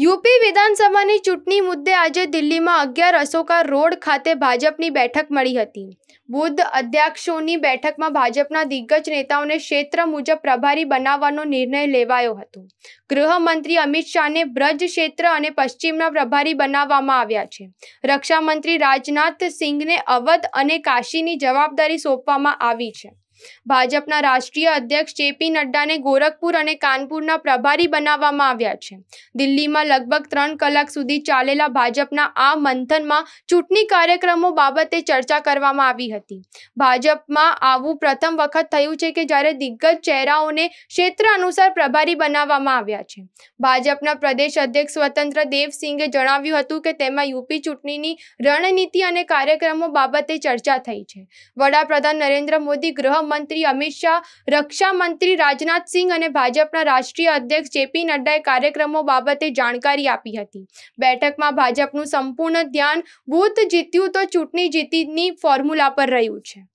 UP વિધાનસભાની ચૂંટણી મુદ્દે આજે દિલ્હીમાં અગિયાર અશોકા રોડ ખાતે ભાજપની બેઠક મળી હતી બુદ્ધ અધ્યક્ષોની બેઠકમાં ભાજપના દિગ્ગજ નેતાઓને ક્ષેત્ર મુજબ પ્રભારી બનાવવાનો નિર્ણય લેવાયો હતો ગૃહમંત્રી અમિત શાહને બ્રજ ક્ષેત્ર અને પશ્ચિમના પ્રભારી બનાવવામાં આવ્યા છે રક્ષામંત્રી રાજનાથ સિંઘને અવધ અને કાશીની જવાબદારી સોંપવામાં આવી છે ભાજપના રાષ્ટ્રીય અધ્યક્ષ જેપી નડ્ડાને ગોરખપુર અને કાનપુરના પ્રભારી બનાવવામાં આવ્યા છે દિલ્હીમાં લગભગ ત્રણ કલાક સુધી ચાલેલા ભાજપના આ મંથનમાં ચૂંટણી કાર્યક્રમો બાબતે ચર્ચા કરવામાં આવી હતી ભાજપમાં આવું પ્રથમ વખત થયું છે કે જ્યારે દિગ્ગજ ચહેરાઓને ક્ષેત્ર અનુસાર પ્રભારી બનાવવામાં આવ્યા છે ભાજપના પ્રદેશ અધ્યક્ષ સ્વતંત્ર દેવસિંહે જણાવ્યું હતું કે તેમાં યુપી ચૂંટણીની રણનીતિ અને કાર્યક્રમો બાબતે ચર્ચા થઈ છે વડાપ્રધાન નરેન્દ્ર મોદી ગૃહ મંત્રી અમિત શાહ રક્ષામંત્રી રાજનાથસિંહ અને ભાજપના રાષ્ટ્રીય અધ્યક્ષ જેપી નડ્ડાએ કાર્યક્રમો બાબતે જાણકારી આપી હતી બેઠકમાં ભાજપનું સંપૂર્ણ ધ્યાન બૂથ જીત્યું તો ચૂંટણી જીતીની ફોર્મ્યુલા પર રહ્યું છે